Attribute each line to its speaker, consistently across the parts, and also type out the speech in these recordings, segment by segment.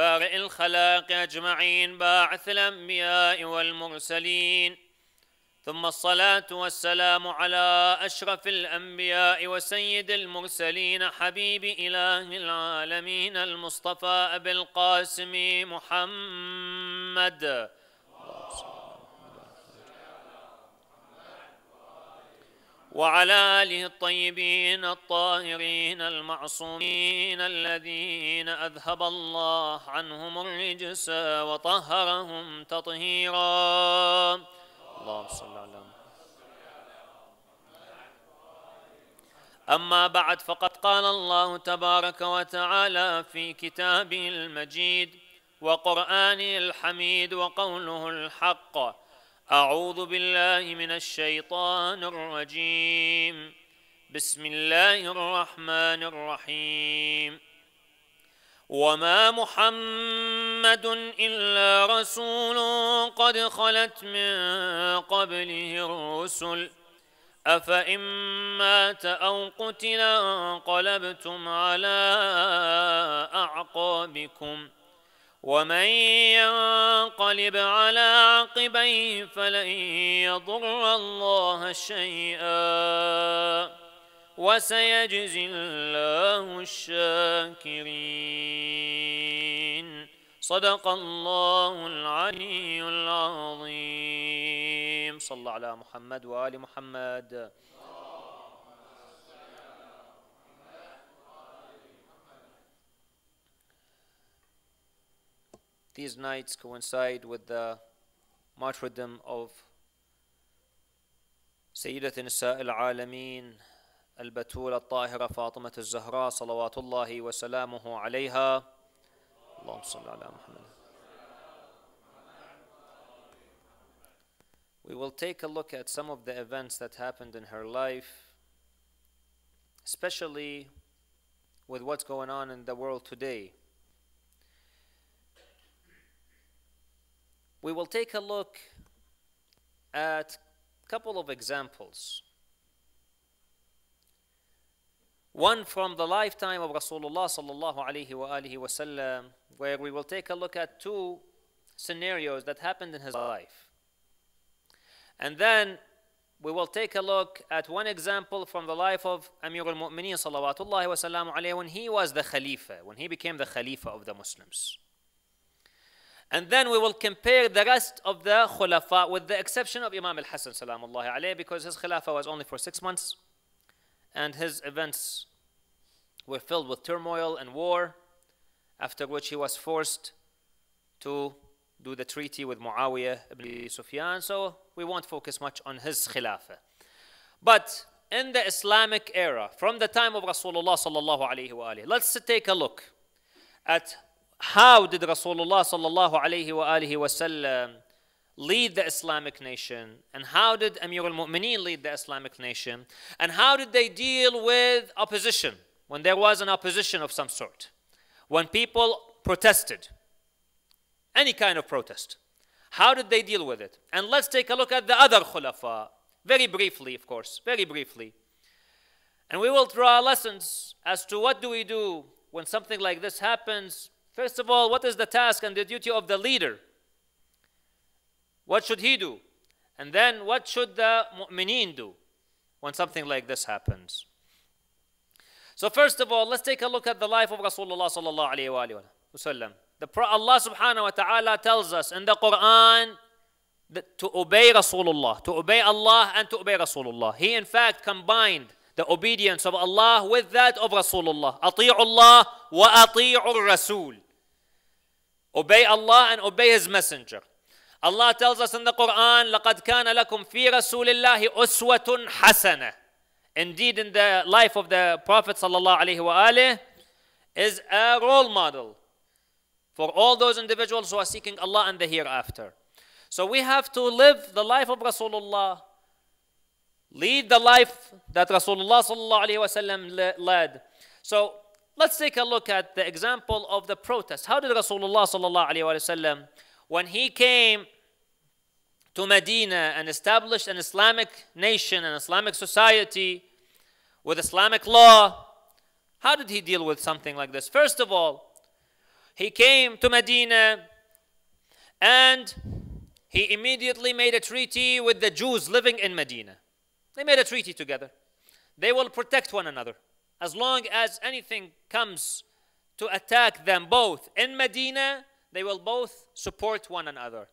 Speaker 1: بارئ الخلائق أجمعين باعث الأنبياء والمرسلين ثم الصلاة والسلام على أشرف الأنبياء وسيد المرسلين حبيب إله العالمين المصطفى أبي القاسم محمد وعلى آله الطيبين الطاهرين المعصومين الذين أذهب الله عنهم الرجس وطهرهم تطهيرا اللهم صل على محمد أما بعد فقد قال الله تبارك وتعالى في كتابه المجيد وقرآنه الحميد وقوله الحق أعوذ بالله من الشيطان الرجيم بسم الله الرحمن الرحيم وما محمد إلا رسول قد خلت من قبله الرسل أفإن مات أو قتل انقلبتم على أعقابكم ۖ ومن ينقلب على عقبيه فلن يضر الله شيئا وسيجزي الله الشاكرين صدق الله العلي العظيم صلى على محمد وآل محمد These nights coincide with the martyrdom of سيدة نساء العالمين البتولة الطاهرة فاطمة الزهراء صلوات الله وسلامه عليها اللهم صل على محمد We will take a look at some of the events that happened in her life, especially with what's going on in the world today. We will take a look at a couple of examples. One from the lifetime of Rasulullah sallallahu alaihi wasallam, where we will take a look at two scenarios that happened in his life. And then we will take a look at one example from the life of Amir al-Mu'mineen sallallahu alaihi wasallam when he was the Khalifa, when he became the Khalifa of the Muslims. And then we will compare the rest of the khulafa with the exception of Imam al hassan salamullahi alayhi because his khilafah was only for six months and his events were filled with turmoil and war after which he was forced to do the treaty with Muawiyah ibn Sufyan so we won't focus much on his khilafah. But in the Islamic era from the time of Rasulullah sallallahu alayhi wa alayhi let's take a look at how did Rasulullah sallallahu alayhi wa alihi wasallam lead the Islamic nation? And how did Amir al-Mu'mineen lead the Islamic nation? And how did they deal with opposition when there was an opposition of some sort? When people protested, any kind of protest, how did they deal with it? And let's take a look at the other khulafa, very briefly, of course, very briefly. And we will draw lessons as to what do we do when something like this happens First of all, what is the task and the duty of the leader? What should he do? And then what should the mu'mineen do when something like this happens? So first of all, let's take a look at the life of Rasulullah sallallahu alayhi wasallam. Allah subhanahu wa ta'ala tells us in the Quran to obey Rasulullah, to obey Allah and to obey Rasulullah. He in fact combined the obedience of Allah with that of Rasulullah. Allah wa وأطيعوا Rasul. Obey Allah and obey His Messenger. Allah tells us in the Quran, لَقَدْ كَانَ لَكُمْ فِي رَسُولِ اللَّهِ أُسْوَةٌ حَسَنَةٌ Indeed, in the life of the Prophet وآله, is a role model for all those individuals who are seeking Allah and the hereafter. So we have to live the life of Rasulullah Lead the life that Rasulullah sallallahu led. So let's take a look at the example of the protest. How did Rasulullah sallallahu when he came to Medina and established an Islamic nation, an Islamic society with Islamic law, how did he deal with something like this? First of all, he came to Medina and he immediately made a treaty with the Jews living in Medina. They made a treaty together. They will protect one another. As long as anything comes to attack them both in Medina, they will both support one another.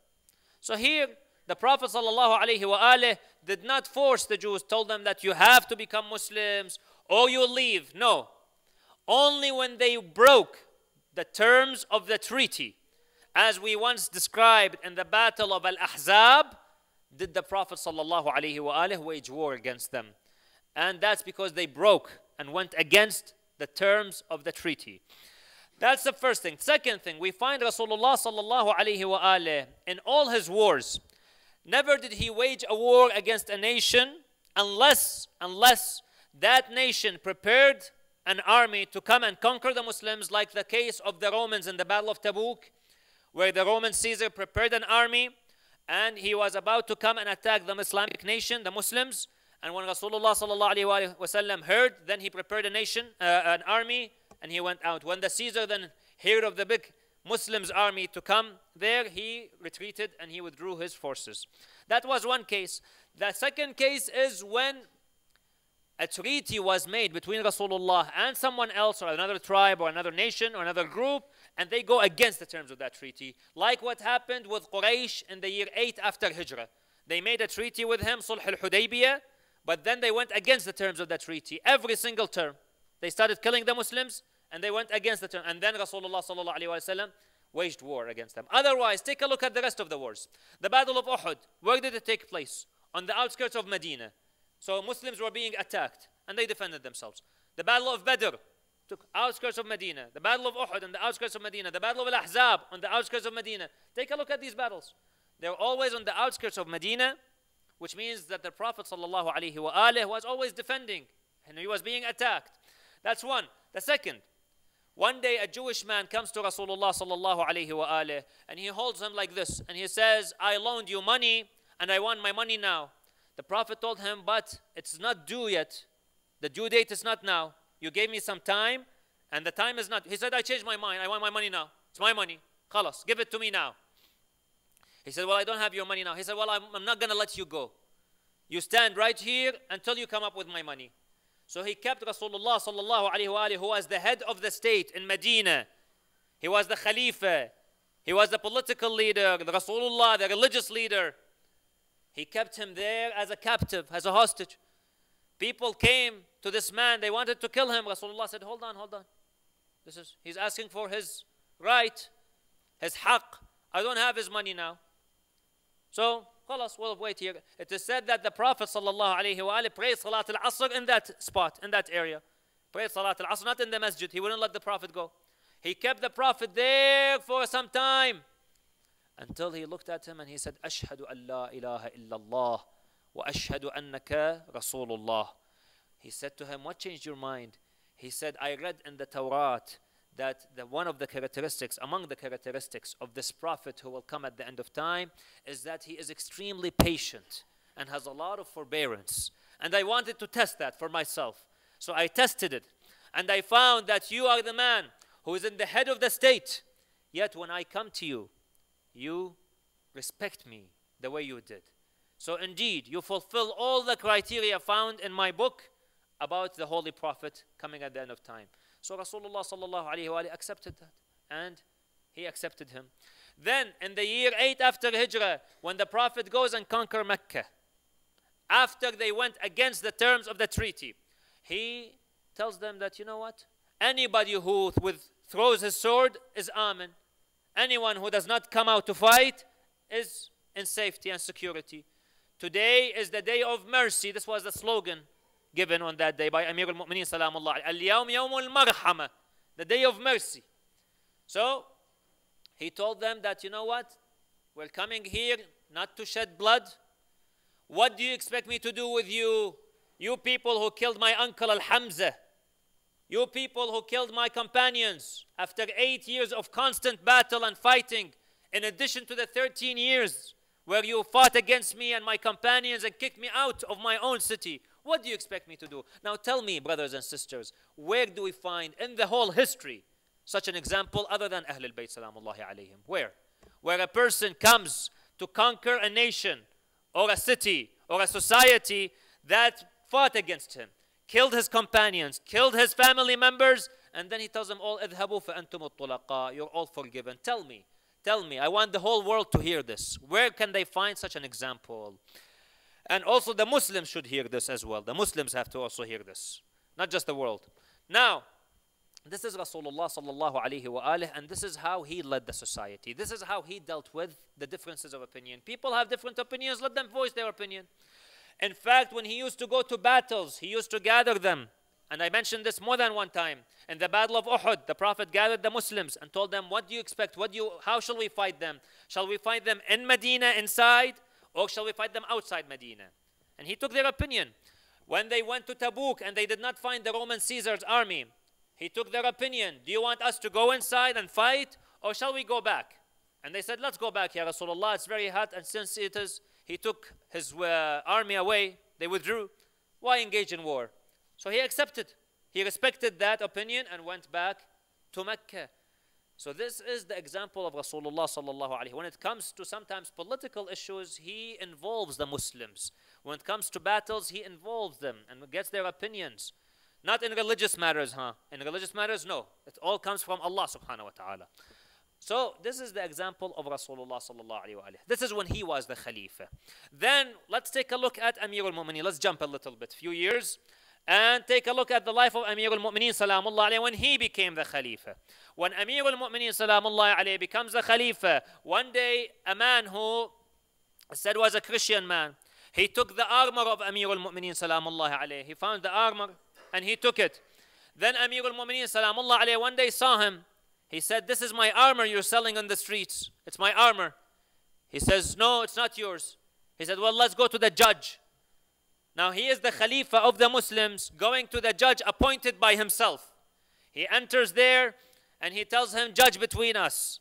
Speaker 1: So here, the Prophet ﷺ did not force the Jews, told them that you have to become Muslims or you leave. No. Only when they broke the terms of the treaty, as we once described in the battle of Al Ahzab, did the Prophet ﷺ wage war against them. And that's because they broke and went against the terms of the treaty. That's the first thing. Second thing, we find Rasulullah sallallahu in all his wars, never did he wage a war against a nation unless, unless that nation prepared an army to come and conquer the Muslims like the case of the Romans in the Battle of Tabuk, where the Roman Caesar prepared an army and he was about to come and attack the Islamic nation, the Muslims. And when Rasulullah sallallahu heard, then he prepared a nation, uh, an army, and he went out. When the Caesar then heard of the big Muslims army to come there, he retreated and he withdrew his forces. That was one case. The second case is when a treaty was made between Rasulullah and someone else or another tribe or another nation or another group and they go against the terms of that treaty, like what happened with Quraysh in the year 8 after Hijrah. They made a treaty with him, Sulh al Hudaybiyah, but then they went against the terms of that treaty, every single term. They started killing the Muslims and they went against the term. And then Rasulullah waged war against them. Otherwise, take a look at the rest of the wars. The Battle of Uhud, where did it take place? On the outskirts of Medina. So Muslims were being attacked and they defended themselves. The Battle of Badr, to outskirts of Medina, the Battle of Uhud and the outskirts of Medina, the Battle of Al Ahzab on the outskirts of Medina. Take a look at these battles. They were always on the outskirts of Medina, which means that the Prophet ﷺ was always defending and he was being attacked. That's one. The second, one day a Jewish man comes to Rasulullah and he holds him like this and he says, I loaned you money and I want my money now. The Prophet told him, But it's not due yet. The due date is not now. You gave me some time, and the time is not. He said, I changed my mind. I want my money now. It's my money. Khalas, give it to me now. He said, Well, I don't have your money now. He said, Well, I'm, I'm not going to let you go. You stand right here until you come up with my money. So he kept Rasulullah sallallahu alayhi wa who was the head of the state in Medina. He was the Khalifa. He was the political leader, the Rasulullah, the religious leader. He kept him there as a captive, as a hostage. People came to this man. They wanted to kill him. Rasulullah said, Hold on, hold on. This is he's asking for his right, his haq. I don't have his money now. So us, we'll wait here. It is said that the Prophet sallallahu alaihi wasallam prayed Salat al-Asr in that spot, in that area. Prayed Salat al-Asr, not in the masjid. He wouldn't let the Prophet go. He kept the Prophet there for some time until he looked at him and he said, "Ashhadu an la ilaha إلا الله وأشهد أنك rasulullah. He said to him, What changed your mind? He said, I read in the Torah that the, one of the characteristics, among the characteristics of this prophet who will come at the end of time, is that he is extremely patient and has a lot of forbearance. And I wanted to test that for myself. So I tested it. And I found that you are the man who is in the head of the state. Yet when I come to you, you respect me the way you did. So indeed, you fulfill all the criteria found in my book about the Holy Prophet coming at the end of time. So Rasulullah sallallahu alayhi wa accepted that and he accepted him. Then in the year 8 after Hijrah, when the Prophet goes and conquer Mecca, after they went against the terms of the treaty, he tells them that, you know what? Anybody who with, throws his sword is Amen. Anyone who does not come out to fight is in safety and security. Today is the day of mercy. This was the slogan given on that day by Amir al-Mu'mineen salamullah. Al-Yawm Marhama, the day of mercy. So he told them that, you know what? We're coming here not to shed blood. What do you expect me to do with you, you people who killed my uncle Al-Hamza? You people who killed my companions after eight years of constant battle and fighting, in addition to the 13 years where you fought against me and my companions and kicked me out of my own city what do you expect me to do? Now tell me, brothers and sisters, where do we find in the whole history such an example other than Ahlul Bayt salamullahi alayhim? Where? Where a person comes to conquer a nation or a city or a society that fought against him, killed his companions, killed his family members, and then he tells them all, اذهبوا فأنتم الطلقاء, you're all forgiven. Tell me, tell me, I want the whole world to hear this. Where can they find such an example? And also the Muslims should hear this as well. The Muslims have to also hear this, not just the world. Now, this is Rasulullah sallallahu alaihi wa and this is how he led the society. This is how he dealt with the differences of opinion. People have different opinions, let them voice their opinion. In fact, when he used to go to battles, he used to gather them. And I mentioned this more than one time. In the Battle of Uhud, the Prophet gathered the Muslims and told them, What do you expect? What do you, how shall we fight them? Shall we fight them in Medina inside? Or oh, shall we fight them outside Medina? And he took their opinion. When they went to Tabuk and they did not find the Roman Caesar's army, he took their opinion. Do you want us to go inside and fight or shall we go back? And they said, let's go back, Ya Rasulullah. It's very hot and since it is, he took his uh, army away. They withdrew. Why engage in war? So he accepted. He respected that opinion and went back to Mecca. So this is the example of Rasulullah sallallahu alaihi. When it comes to sometimes political issues, he involves the Muslims. When it comes to battles, he involves them and gets their opinions. Not in religious matters, huh? In religious matters, no. It all comes from Allah subhanahu wa ta'ala. So this is the example of Rasulullah sallallahu alaihi This is when he was the Khalifa. Then let's take a look at Amir al-Mu'mineen. Let's jump a little bit, few years. And take a look at the life of Amir al-Mu'mineen Salamullah alayhi when he became the Khalifa. When Amir al-Mu'mineen Salamullah alayhi becomes the Khalifa, one day a man who said was a Christian man, he took the armor of Amir al-Mu'mineen Salamullah alayhi. He found the armor and he took it. Then Amir al-Mu'mineen Salamullah alayhi one day saw him. He said, this is my armor you're selling on the streets. It's my armor. He says, no, it's not yours. He said, well, let's go to the judge. Now he is the Khalifa of the Muslims going to the judge appointed by himself. He enters there and he tells him, Judge between us.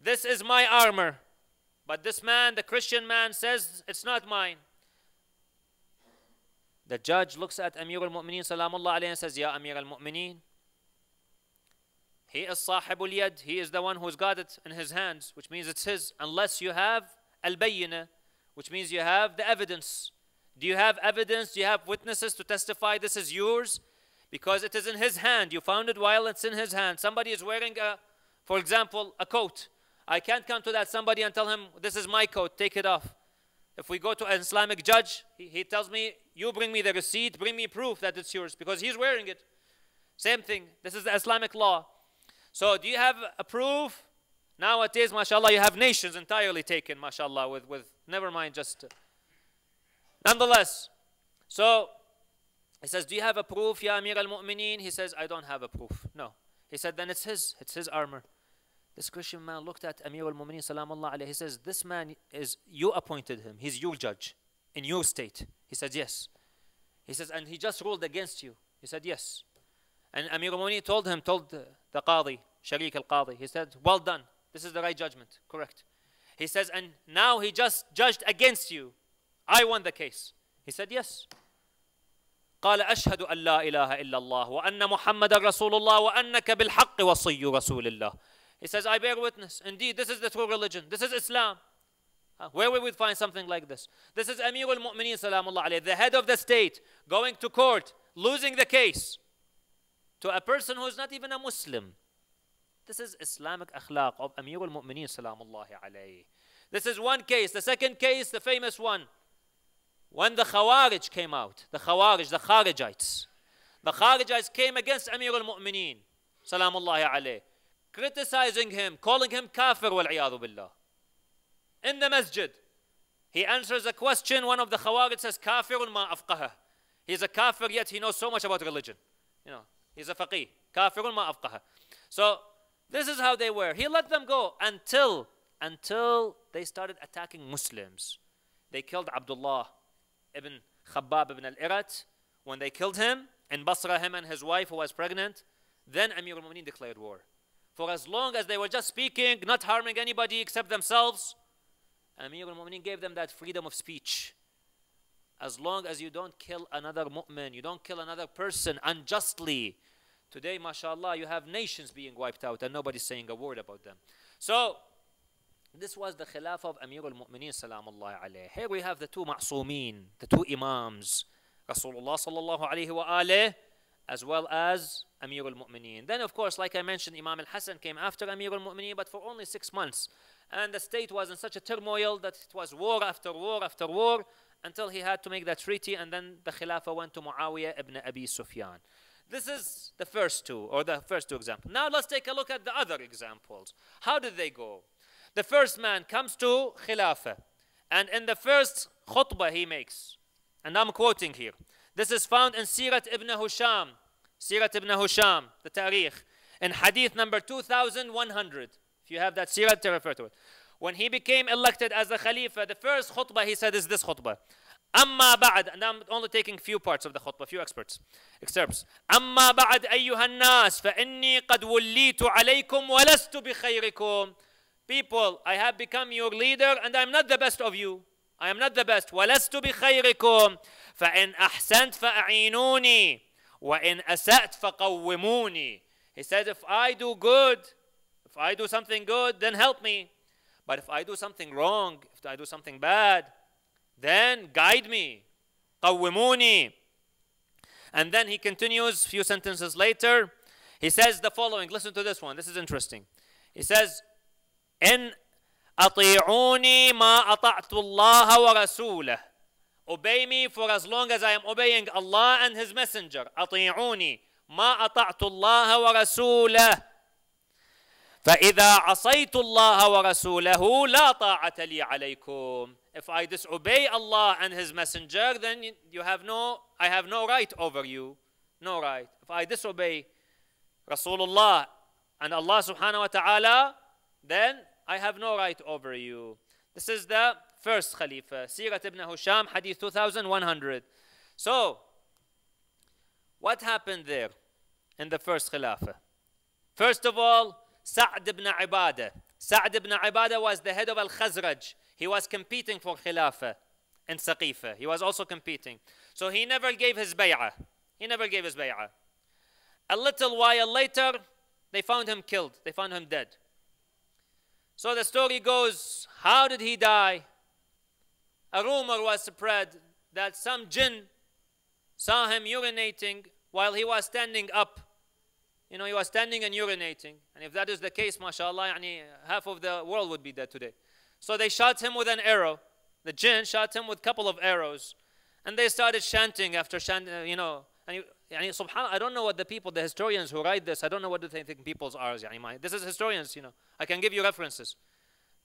Speaker 1: This is my armor. But this man, the Christian man, says, It's not mine. The judge looks at Amir al Mu'mineen Salamullah alayhi and says, Ya Amir al Mu'mineen. He is Sahibul Yad. He is the one who's got it in his hands, which means it's his, unless you have al Bayyinah, which means you have the evidence. Do you have evidence? Do you have witnesses to testify this is yours? Because it is in his hand. You found it while it's in his hand. Somebody is wearing, a, for example, a coat. I can't come to that somebody and tell him, This is my coat, take it off. If we go to an Islamic judge, he, he tells me, You bring me the receipt, bring me proof that it's yours because he's wearing it. Same thing. This is the Islamic law. So, do you have a proof? Nowadays, mashallah, you have nations entirely taken, mashallah, with, with never mind just. Nonetheless, so he says, Do you have a proof, Ya Amir al Mu'mineen? He says, I don't have a proof. No. He said, Then it's his, it's his armor. This Christian man looked at Amir al Mu'mineen, salamullah alayhi. He says, This man is, you appointed him, he's your judge in your state. He said, Yes. He says, And he just ruled against you. He said, Yes. And Amir al Mu'mineen told him, told the, the Qadi, Sharik al Qadi, he said, Well done. This is the right judgment. Correct. He says, And now he just judged against you. I won the case. He said, Yes. قال أشهد أن لا إله إلا الله وأن محمد رسول الله وأنك بالحق وصي رسول الله He says, I bear witness. Indeed, this is the true religion. This is Islam. Where we would find something like this? This is Amir al-Mu'mineen, salamullah alayhi, the head of the state, going to court, losing the case to a person who is not even a Muslim. This is Islamic akhlaq of Amir al-Mu'mineen, salamullah alayhi. This is one case. The second case, the famous one, when the Khawarij came out, the Khawarij, the Kharijites, the Kharijites came against Amir al-Mu'mineen, salamullahi alayh, criticizing him, calling him kafir, wal billah. In the masjid, he answers a question, one of the Khawarij says, kafirun ma afqaha. He's a kafir, yet he knows so much about religion. You know, he's a faqih. Kafirun ma afqaha. So, this is how they were. He let them go until, until they started attacking Muslims. They killed Abdullah ibn Khabbab ibn al-Irat when they killed him and Basra, him and his wife who was pregnant. Then Amir al-Mu'mineen declared war. For as long as they were just speaking, not harming anybody except themselves, Amir al-Mu'mineen gave them that freedom of speech. As long as you don't kill another mu'min, you don't kill another person unjustly. Today, mashallah, you have nations being wiped out and nobody's saying a word about them. So this was the Khilafah of Amir al-Mu'mineen salamullah alayh. Here we have the two ma'sumeen, the two imams, Rasulullah sallallahu alayhi wa as well as Amir al-Mu'mineen. Then of course, like I mentioned, Imam al-Hassan came after Amir al-Mu'mineen, but for only six months. And the state was in such a turmoil that it was war after war after war, until he had to make that treaty, and then the Khilafah went to Muawiyah ibn Abi Sufyan. This is the first two, or the first two examples. Now let's take a look at the other examples. How did they go? The first man comes to Khilafah, and in the first khutbah he makes, and I'm quoting here. This is found in Sirat ibn Husham, Sirat ibn Husham, the Tariq, in Hadith number 2100. If you have that Sirat to refer to it. When he became elected as the Khalifa, the first khutbah he said is this khutbah. أما بعد and I'm only taking few parts of the khutbah, few experts excerpts أما بعد أيها الناس فإني قد وليت عليكم ولست بخيركم people, I have become your leader and I'm not the best of you. I am not the best. وَلَسْتُ بِخَيْرِكُمْ فَإِنْ أَحْسَنْتْ فَأَعِينُونِي وَإِنْ أَسَأْتْ فَقَوِّمُونِي He said, if I do good, if I do something good, then help me. But if I do something wrong, if I do something bad, then guide me. قَوِّمُونِي And then he continues a few sentences later. He says the following. Listen to this one. This is interesting. He says, إن أطيعوني ما أطعت الله ورسوله Obey me for as long as I am obeying Allah and His Messenger. أطيعوني ما أطعت الله ورسوله فإذا عصيت الله ورسوله لا طاعة لي عليكم. If I disobey Allah and His Messenger, then you have no, I have no right over you. No right. If I disobey Rasulullah and Allah subhanahu wa ta'ala, then I have no right over you. This is the first Khalifa, Sirat ibn Husham, Hadith 2100. So, what happened there in the first Khalifa? First of all, Sa'd ibn Ibadah. Sa'd ibn Ibadah was the head of Al Khazraj. He was competing for Khalifa in Saqifa. He was also competing. So he never gave his bay'ah. He never gave his bay'ah. A little while later, they found him killed. They found him dead. So the story goes how did he die? A rumor was spread that some jinn saw him urinating while he was standing up. You know, he was standing and urinating. And if that is the case, mashallah, yani half of the world would be dead today. So they shot him with an arrow. The jinn shot him with a couple of arrows. And they started chanting after chanting, uh, you know, and I don't know what the people, the historians who write this, I don't know what they think people's are. my, this is historians, you know. I can give you references.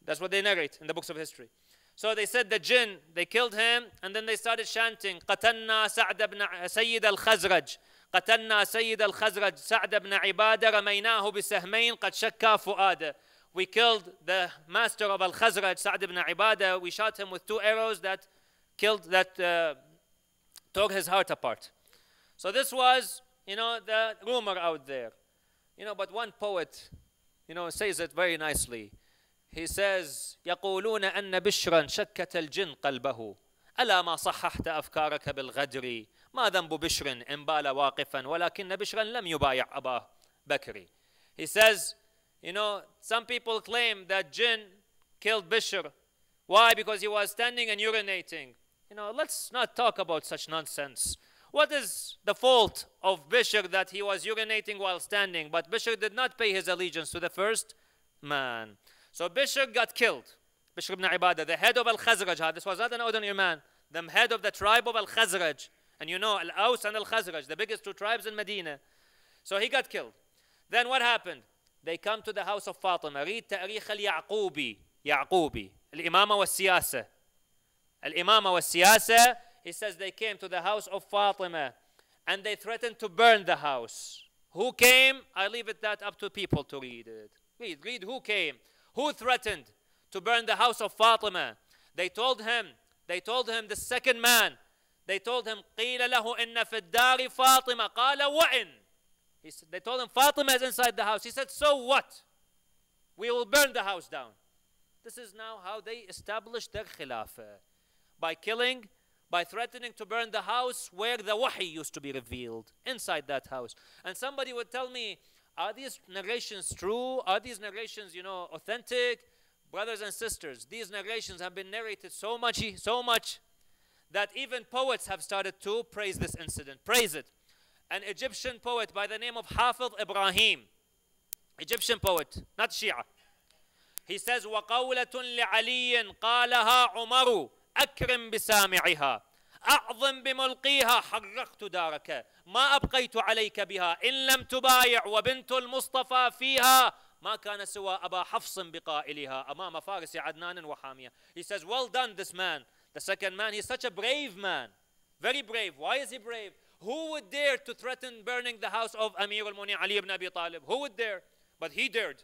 Speaker 1: That's what they narrate in the books of history. So they said the jinn, they killed him, and then they started chanting, قتلنا سعد بن سيد الخزرج قتلنا سيد الخزرج سعد بن عبادة رميناه بسهمين قد شكا فؤاده We killed the master of Al-Khazraj, Sa'd ibn Ibadah. We shot him with two arrows that killed, that uh, tore his heart apart. So this was, you know, the rumor out there. You know, but one poet, you know, says it very nicely. He says, يقولون أن بشرا شكت الجن قلبه ألا ما صححت أفكارك بالغدر ما ذنب بشر إن بال واقفا ولكن بشرا لم يبايع أبا بكري He says, you know, some people claim that jinn killed Bishr. Why? Because he was standing and urinating. You know, let's not talk about such nonsense. What is the fault of Bishr that he was urinating while standing, but Bishr did not pay his allegiance to the first man. So Bishr got killed. Bishr ibn Ibadah, the head of Al-Khazraj, this was not an ordinary man, the head of the tribe of Al-Khazraj. And you know, Al-Aus and Al-Khazraj, the biggest two tribes in Medina. So he got killed. Then what happened? They come to the house of Fatima. Read Tarikh al-Ya'qubi. Ya'qubi. Al-Imama wa-Siyasa. Al-Imama wa-Siyasa. He says they came to the house of Fatima and they threatened to burn the house. Who came? I leave it that up to people to read it. Read, read who came. Who threatened to burn the house of Fatima? They told him, they told him, the second man, they told him, قِيلَ لَهُ إِنَّ فِي الدَّارِ فَاطِمَةً قَالَ وَإِنْ he said, They told him, Fatima is inside the house. He said, so what? We will burn the house down. This is now how they established their khilafah. By killing by threatening to burn the house where the wahi used to be revealed, inside that house. And somebody would tell me, are these narrations true? Are these narrations, you know, authentic? Brothers and sisters, these narrations have been narrated so much, so much that even poets have started to praise this incident, praise it. An Egyptian poet by the name of Hafiz Ibrahim, Egyptian poet, not Shia. He says, وَقَوْلَةٌ لِعَلِيٍّ قَالَهَا عُمَرُ أكرم بسامعها أعظم بملقيها حرقت دارك ما أبقيت عليك بها إن لم تبايع وبنت المصطفى فيها ما كان سوى أبا حفص بقائلها أمام فارس عدنان وحامية He says well done this man The second man he's such a brave man Very brave Why is he brave? Who would dare to threaten burning the house of Amir al muni Ali ibn Abi Talib? Who would dare? But he dared.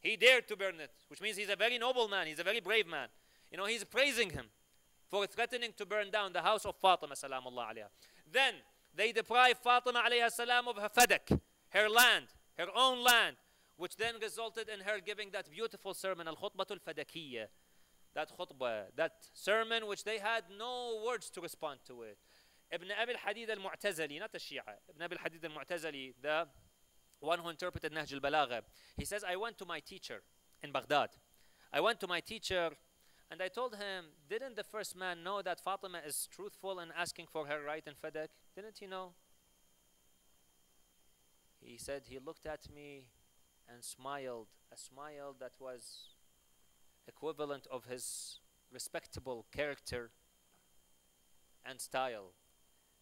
Speaker 1: He dared to burn it, which means he's a very noble man. He's a very brave man. You know, he's praising him. for threatening to burn down the house of Fatima salamullah alayha. Then they deprive Fatima alayha salam of her fadak, her land, her own land, which then resulted in her giving that beautiful sermon, Al-Khutbatul Fadakiyya, that khutbah, that sermon which they had no words to respond to it. Ibn Abi al-Hadid al-Mu'tazali, not the Shia, Ibn Abi al-Hadid al-Mu'tazali, the one who interpreted Nahj al-Balagha, he says, I went to my teacher in Baghdad. I went to my teacher and I told him, didn't the first man know that Fatima is truthful in asking for her right in Fedek? Didn't he know? He said, he looked at me and smiled, a smile that was equivalent of his respectable character and style.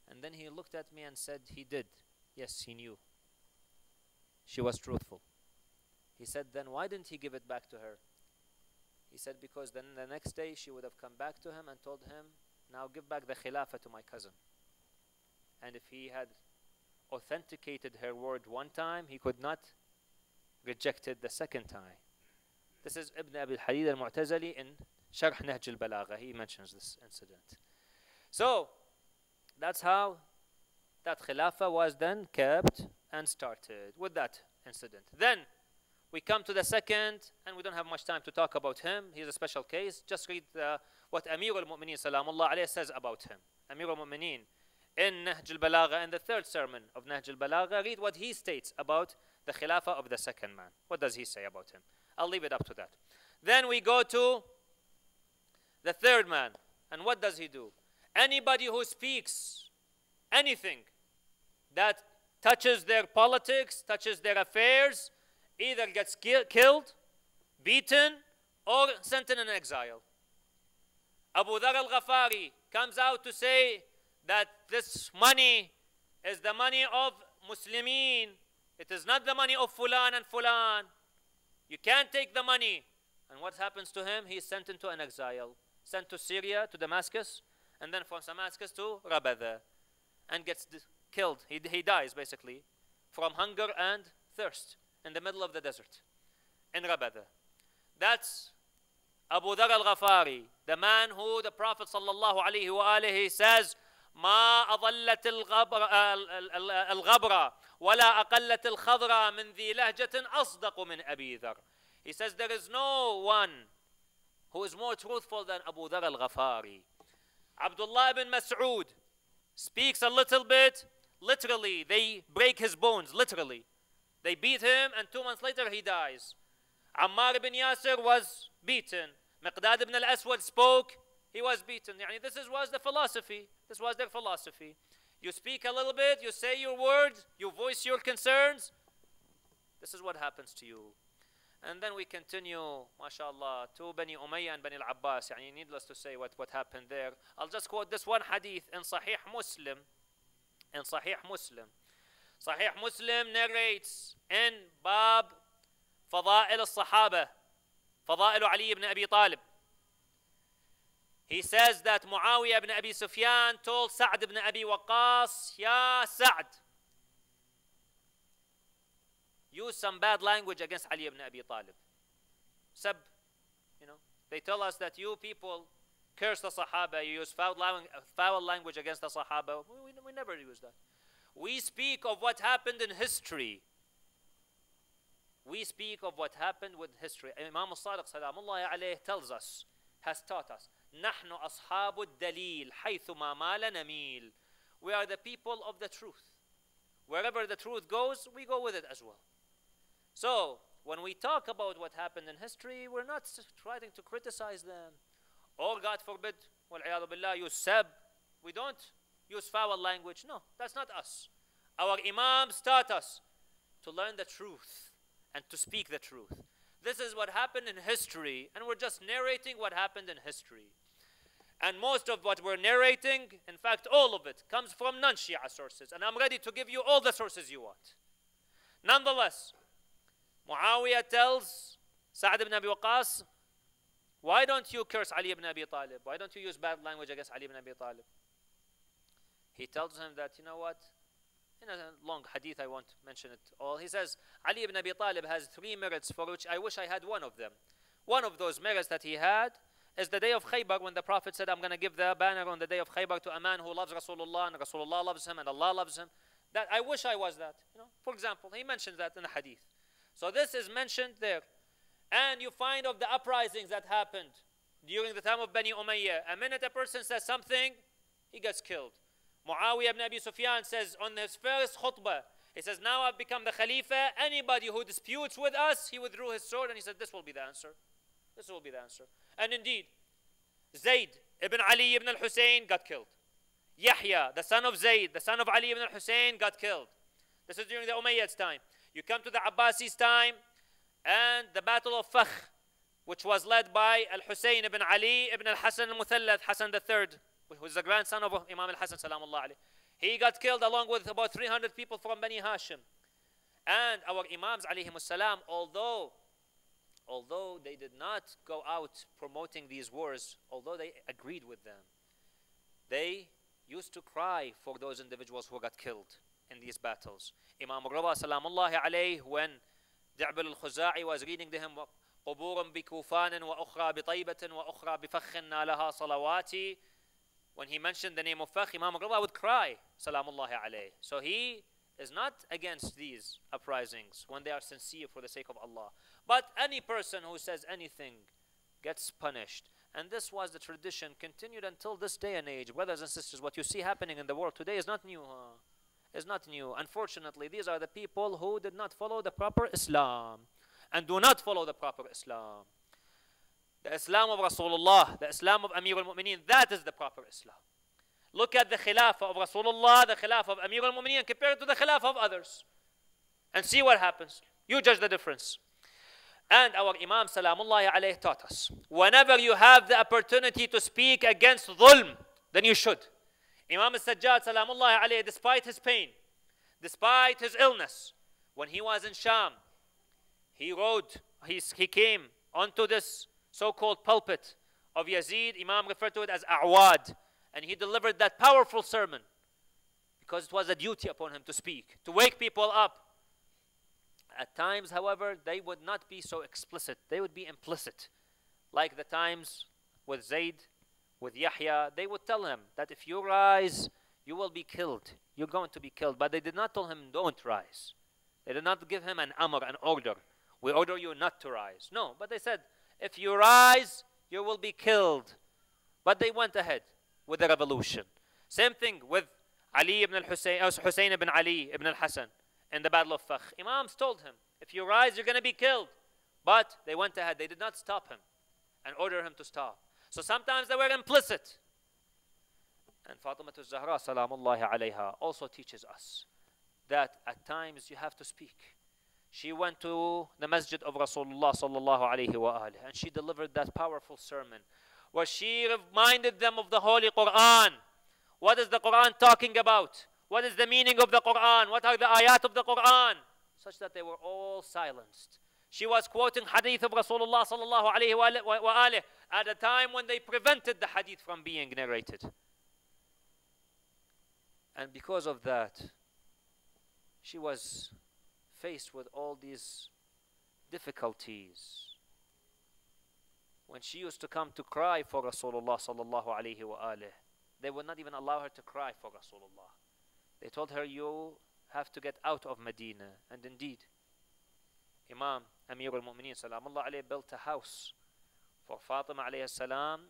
Speaker 1: And then he looked at me and said, he did. Yes, he knew. She was truthful. He said, then why didn't he give it back to her? He said, because then the next day she would have come back to him and told him, now give back the khilafah to my cousin. And if he had authenticated her word one time, he could not reject it the second time. This is Ibn Abi al-Hadid al-Mu'tazili in Sharh Nahj al-Balagha. He mentions this incident. So, that's how that khilafah was then kept and started with that incident. Then, we come to the second, and we don't have much time to talk about him. He's a special case. Just read uh, what Amir al-Mu'mineen salamullah says about him. Amir al-Mu'mineen in Nahj al-Balagha, in the third sermon of Nahj al-Balagha, read what he states about the Khilafah of the second man. What does he say about him? I'll leave it up to that. Then we go to the third man. And what does he do? Anybody who speaks anything that touches their politics, touches their affairs, either gets ki killed, beaten, or sent in an exile. Abu Dhar al Ghafari comes out to say that this money is the money of Muslimin. It is not the money of Fulan and Fulan. You can't take the money. And what happens to him? He is sent into an exile, sent to Syria, to Damascus, and then from Damascus to Rabada, and gets killed. He, he dies basically from hunger and thirst. in the middle of the desert in Rabada. That's Abu Dhar al-Ghafari, the man who the Prophet sallallahu wa alayhi says, ما أضلت الغبر الغبرة ولا أقلت الخضرة من ذي لهجة أصدق من أبي ذر. He says there is no one who is more truthful than Abu Dhar al-Ghafari. Abdullah ibn Mas'ud speaks a little bit, literally, they break his bones, literally. They beat him, and two months later he dies. Ammar ibn Yasir was beaten. Miqdad ibn al-Aswad spoke, he was beaten. Yani this is, was the philosophy. This was their philosophy. You speak a little bit, you say your words. you voice your concerns. This is what happens to you. And then we continue, mashallah, to Bani Umayyah and Bani al-Abbas. Yani needless to say what, what happened there. I'll just quote this one hadith in Sahih Muslim. In Sahih Muslim. صحيح مسلم narrates in باب فضائل الصحابة فضائل علي بن أبي طالب He says that Muawiyah ibn Abi Sufyan told Sa'd ibn Abi وقاص Ya Sa'd, use some bad language against Ali ibn Abi Talib. Sab, you know, they tell us that you people curse the Sahaba, you use foul, language against the Sahaba. We, we, we never use that. We speak of what happened in history. We speak of what happened with history. Imam al-Sadiq salamullah tells us, has taught us, نحن أصحاب الدليل حيثما مال نميل. We are the people of the truth. Wherever the truth goes, we go with it as well. So, when we talk about what happened in history, we're not trying to criticize them. Or, God forbid, billah, you sab. We don't use foul language. No, that's not us. Our imams taught us to learn the truth and to speak the truth. This is what happened in history, and we're just narrating what happened in history. And most of what we're narrating, in fact, all of it, comes from non Shia sources. And I'm ready to give you all the sources you want. Nonetheless, Muawiyah tells Sa'd ibn Abi Waqas, Why don't you curse Ali ibn Abi Talib? Why don't you use bad language against Ali ibn Abi Talib? he tells him that, you know what? In a long hadith, I won't mention it all. He says, Ali ibn Abi Talib has three merits for which I wish I had one of them. One of those merits that he had is the day of Khaybar when the Prophet said, I'm going to give the banner on the day of Khaybar to a man who loves Rasulullah and Rasulullah loves him and Allah loves him. That I wish I was that. You know, for example, he mentions that in the hadith. So this is mentioned there. And you find of the uprisings that happened during the time of Bani Umayyah. A minute a person says something, he gets killed. Muawiyah ibn Abi Sufyan says on his first khutbah, he says, Now I've become the Khalifa. Anybody who disputes with us, he withdrew his sword and he said, This will be the answer. This will be the answer. And indeed, Zayd ibn Ali ibn al Hussein got killed. Yahya, the son of Zayd, the son of Ali ibn al Hussein, got killed. This is during the Umayyads' time. You come to the Abbasi's time and the Battle of Fakh, which was led by al Hussein ibn Ali ibn al Hassan al Muthallat, Hassan III who is the grandson of Imam al Hassan? salamullah alayhi. He got killed along with about 300 people from Bani Hashim. And our Imams alayhi salam, although, although they did not go out promoting these wars, although they agreed with them, they used to cry for those individuals who got killed in these battles. Imam Raba salamullah alayhi, when Da'bal al-Khuza'i was reading to him, قبور بكوفان وأخرى بطيبة وأخرى بفخ لها صلواتي when he mentioned the name of Fakh, Imam I would cry, Salamullahi alayh. So he is not against these uprisings when they are sincere for the sake of Allah. But any person who says anything gets punished. And this was the tradition continued until this day and age. Brothers and sisters, what you see happening in the world today is not new. Huh? Is not new. Unfortunately, these are the people who did not follow the proper Islam and do not follow the proper Islam. The Islam of Rasulullah, the Islam of Amir al-Mu'mineen, that is the proper Islam. Look at the Khilafah of Rasulullah, the Khilafah of Amir al-Mu'mineen, compare it to the Khilafah of others. And see what happens. You judge the difference. And our Imam Salamullah taught us, whenever you have the opportunity to speak against dhulm, then you should. Imam al-Sajjad Salamullah despite his pain, despite his illness, when he was in Sham, he rode, he, he came onto this so-called pulpit of Yazid, Imam referred to it as A'wad. And he delivered that powerful sermon because it was a duty upon him to speak, to wake people up. At times, however, they would not be so explicit. They would be implicit. Like the times with Zayd, with Yahya, they would tell him that if you rise, you will be killed. You're going to be killed. But they did not tell him, don't rise. They did not give him an amr, an order. We order you not to rise. No, but they said, if you rise, you will be killed. But they went ahead with the revolution. Same thing with Ali ibn al-Hussein, uh, Hussein ibn Ali ibn al-Hassan in the Battle of Fakh. Imams told him, if you rise, you're going to be killed. But they went ahead. They did not stop him and order him to stop. So sometimes they were implicit. And Fatima Zahra, salamullahi alayha, also teaches us that at times you have to speak she went to the masjid of Rasulullah sallallahu alayhi wa and she delivered that powerful sermon where she reminded them of the Holy Quran. What is the Quran talking about? What is the meaning of the Quran? What are the ayat of the Quran? Such that they were all silenced. She was quoting hadith of Rasulullah sallallahu alayhi wa at a time when they prevented the hadith from being narrated. And because of that, she was faced with all these difficulties. When she used to come to cry for Rasulullah sallallahu alaihi wa they would not even allow her to cry for Rasulullah. They told her, you have to get out of Medina. And indeed, Imam Amir al-Mu'mineen salamullah alayhi built a house for Fatima alayhi salam.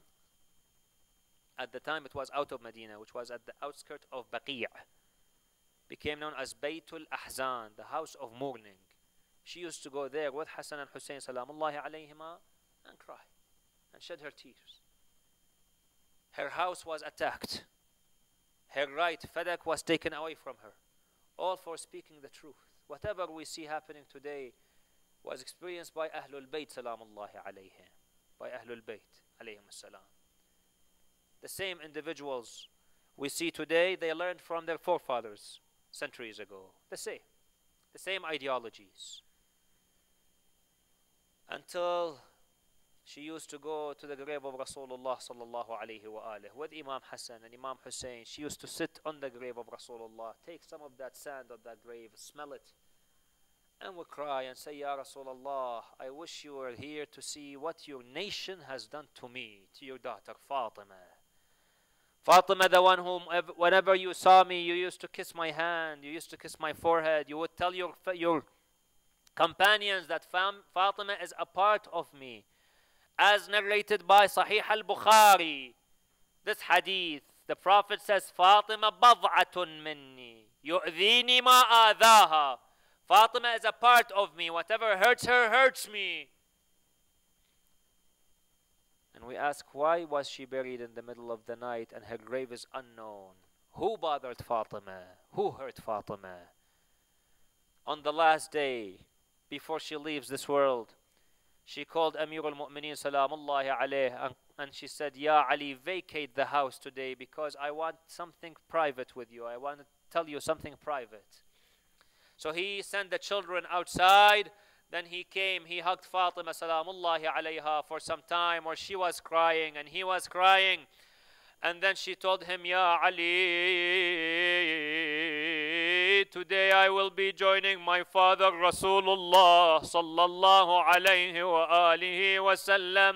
Speaker 1: At the time it was out of Medina, which was at the outskirts of Bakia became known as Baytul Ahzan, the house of mourning. She used to go there with Hassan and Hussein salamullahi alayhima and cry and shed her tears. Her house was attacked. Her right fadak was taken away from her. All for speaking the truth. Whatever we see happening today was experienced by Ahlul Bayt salamullahi alayhim. By Ahlul Bayt salam. The same individuals we see today, they learned from their forefathers centuries ago. The same. The same ideologies. Until she used to go to the grave of Rasulullah sallallahu alayhi wa with Imam Hassan and Imam Hussein. She used to sit on the grave of Rasulullah, take some of that sand of that grave, smell it, and would cry and say, Ya Rasulullah, I wish you were here to see what your nation has done to me, to your daughter Fatima. Fatima, the one whom whenever you saw me, you used to kiss my hand, you used to kiss my forehead, you would tell your, your companions that Fatima is a part of me. As narrated by Sahih al Bukhari, this hadith, the Prophet says, Fatima bad'atun minni, yu'dhini ma adaha. Fatima is a part of me. Whatever hurts her, hurts me. And we ask, why was she buried in the middle of the night and her grave is unknown? Who bothered Fatima? Who hurt Fatima? On the last day, before she leaves this world, she called Amir al-Mu'mineen salamullahi alayh and, and she said, Ya Ali, vacate the house today because I want something private with you. I want to tell you something private. So he sent the children outside then he came, he hugged Fatima salamullahi alayha for some time, or she was crying and he was crying. And then she told him, Ya Ali, today I will be joining my father Rasulullah sallallahu alayhi wa alihi wa sallam.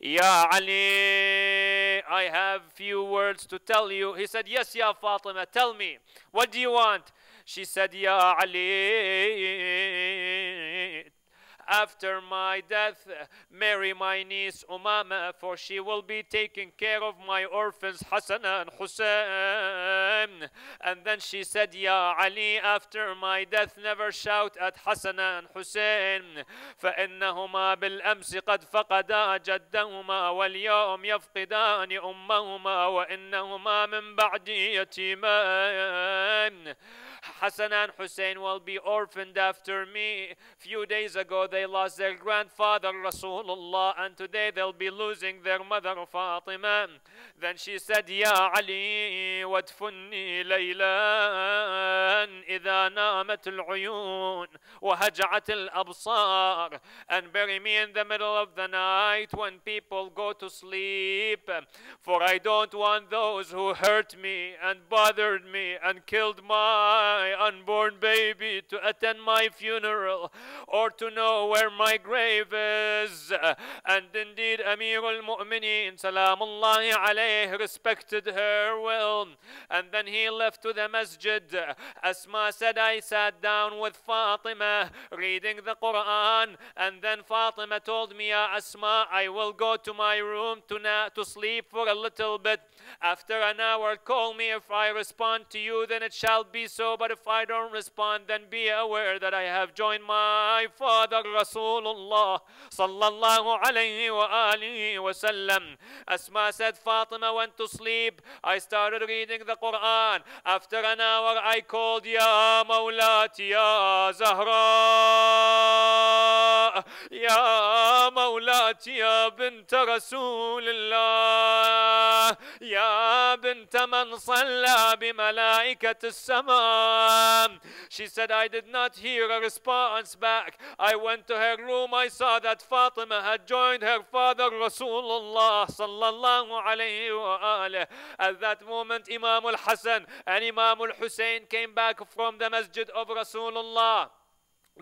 Speaker 1: Ya Ali, I have few words to tell you. He said, Yes, Ya Fatima, tell me. What do you want? She said, Ya Ali, after my death, marry my niece Umama, for she will be taking care of my orphans Hassan and Hussein. And then she said, Ya Ali, after my death, never shout at Hassan and Hussein, فإنهما بالأمس قد فقدا جدهما واليوم يفقدان أمهما وإنهما من بعدي يتيمان. Hassan and Hussein will be orphaned after me. Few days ago they lost their grandfather Rasulullah and today they'll be losing their mother Fatima. Then she said, Ya Ali, وادفني ليلا al نامت wahajat al-absar, and bury me in the middle of the night when people go to sleep for I don't want those who hurt me and bothered me and killed my my unborn baby to attend my funeral or to know where my grave is. And indeed, Amir al Mu'mineen, Salamullahi respected her will. And then he left to the masjid. Asma said, I sat down with Fatima reading the Quran. And then Fatima told me, Ya Asma, I will go to my room to, na- to sleep for a little bit. After an hour, call me. If I respond to you, then it shall be so but if I don't respond, then be aware that I have joined my father Rasulullah sallallahu alayhi wa alihi sallam. Asma said, Fatima went to sleep. I started reading the Quran. After an hour, I called, Ya Mawlati, Ya Zahra, Ya Mawlati, Ya bint Rasulullah, Ya bint man Bimalaikat بملائكة sama She said, I did not hear a response back. I went to her room. I saw that Fatima had joined her father, Rasulullah sallallahu alayhi wa alayhi. At that moment, Imam al-Hassan and Imam al-Hussein came back from the masjid of Rasulullah.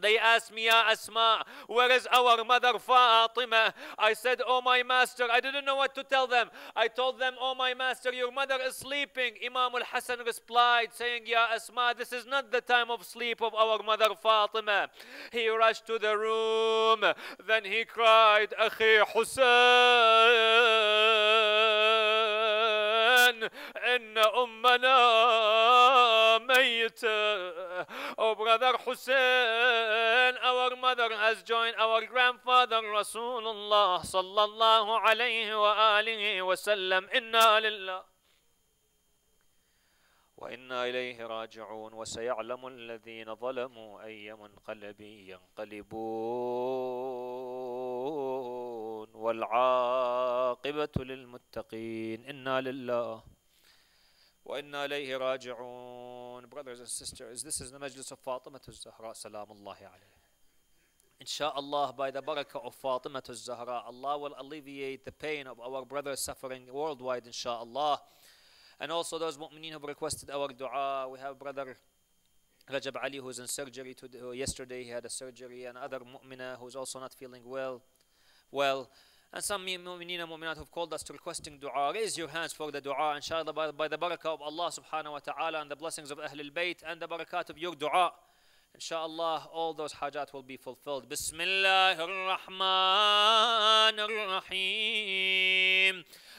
Speaker 1: They asked me, Ya Asma, where is our mother Fatima? I said, Oh, my master, I didn't know what to tell them. I told them, Oh, my master, your mother is sleeping. Imam al Hassan replied, saying, Ya Asma, this is not the time of sleep of our mother Fatima. He rushed to the room. Then he cried, Akhi Hussein. إن أمنا ميتة Oh brother Hussein our mother has joined our grandfather الله صلى الله عليه وآله وسلم إنا لله وإنا إليه راجعون وسيعلم الذين ظلموا أي منقلب ينقلبون والعاقبة للمتقين إنا لله وإنا إليه راجعون Brothers and sisters, this is the Majlis of Fatima al-Zahra Salamullahi alayhi Inshallah, by the barakah of Fatima to Zahra, Allah will alleviate the pain of our brothers suffering worldwide, inshallah. And also those mu'mineen who requested our dua. We have brother Rajab Ali who's in surgery today, uh, yesterday. He had a surgery, and other mu'mina who's also not feeling well well. And some mu'mineen and mu'minat have called us to requesting dua. Raise your hands for the dua, inshallah, by, by the barakah of Allah subhanahu wa ta'ala and the blessings of Ahlul Bayt and the barakat of your dua. Inshallah, all those hajat will be fulfilled. Bismillahir Rahmanir Rahim.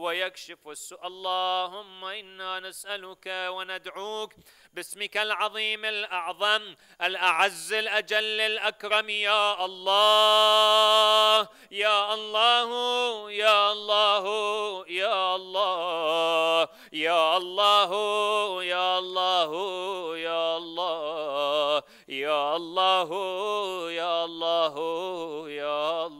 Speaker 1: ويكشف السوء اللهم إنا نسألك وندعوك باسمك العظيم الأعظم الأعز الأجل الأكرم يا الله يا الله يا الله يا الله يا الله يا الله يا الله يا الله يا الله يا الله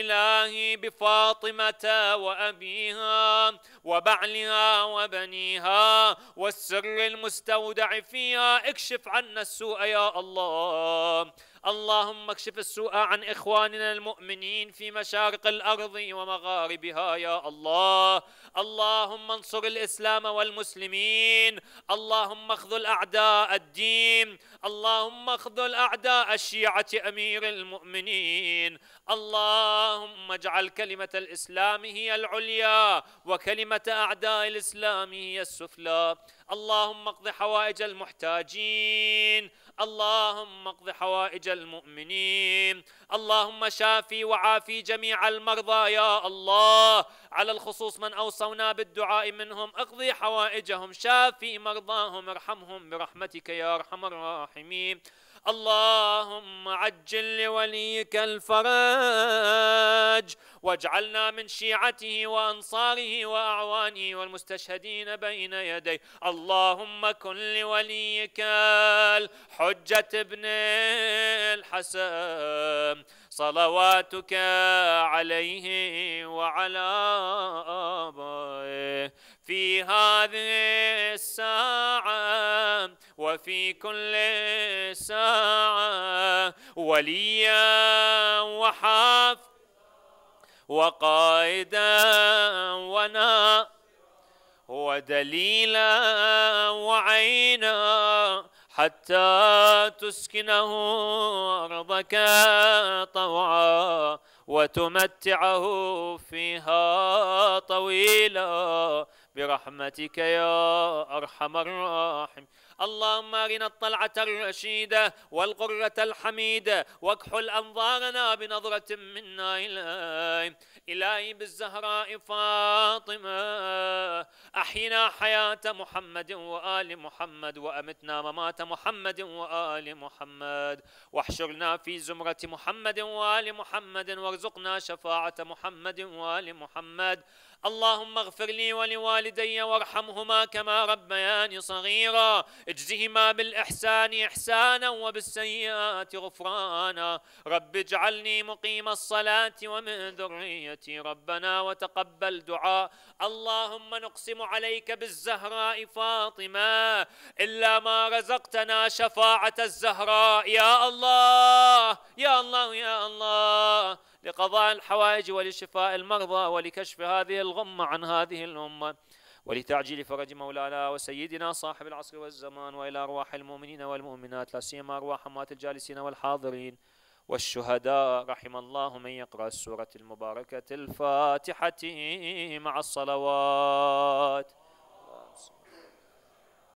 Speaker 1: إلهي بفاطمة وأبيها وبعلها وبنيها والسر المستودع فيها اكشف عنا السوء يا الله اللهم اكشف السوء عن إخواننا المؤمنين في مشارق الأرض ومغاربها يا الله اللهم انصر الإسلام والمسلمين اللهم اخذل أعداء الدين اللهم اخذل أعداء الشيعة أمير المؤمنين اللهم اجعل كلمة الإسلام هي العليا وكلمة أعداء الإسلام هي السفلى اللهم اقض حوائج المحتاجين اللهم اقض حوائج المؤمنين اللهم شافي وعافي جميع المرضى يا الله على الخصوص من أوصونا بالدعاء منهم اقضي حوائجهم شافي مرضاهم ارحمهم برحمتك يا أرحم الراحمين اللهم عجل لوليك الفرج واجعلنا من شيعته وأنصاره وأعوانه والمستشهدين بين يديه اللهم كن لوليك الحجة ابن الحسن صلواتك عليه وعلى آبائه في هذه الساعة وفي كل ساعة وليا وحافظا وقائدا ونا ودليلا وعينا حتى تسكنه أرضك طوعا وتمتعه فيها طويلا برحمتك يا أرحم الراحم اللهم أرنا الطلعة الرشيدة والقرة الحميدة واكحل أنظارنا بنظرة منا إلهي إلهي بالزهراء فاطمة أحينا حياة محمد وآل محمد وأمتنا ممات محمد وآل محمد واحشرنا في زمرة محمد وآل محمد وارزقنا شفاعة محمد وآل محمد اللهم اغفر لي ولوالدي وارحمهما كما ربياني صغيرا اجزهما بالإحسان إحسانا وبالسيئات غفرانا رب اجعلني مقيم الصلاة ومن ذريتي ربنا وتقبل دعاء اللهم نقسم عليك بالزهراء فاطمة إلا ما رزقتنا شفاعة الزهراء يا الله يا الله يا الله لقضاء الحوائج ولشفاء المرضى ولكشف هذه الغمة عن هذه الأمة ولتعجيل فرج مولانا وسيدنا صاحب العصر والزمان وإلى أرواح المؤمنين والمؤمنات لا سيما أرواح أموات الجالسين والحاضرين والشهداء رحم الله من يقرأ السورة المباركة الفاتحة مع الصلوات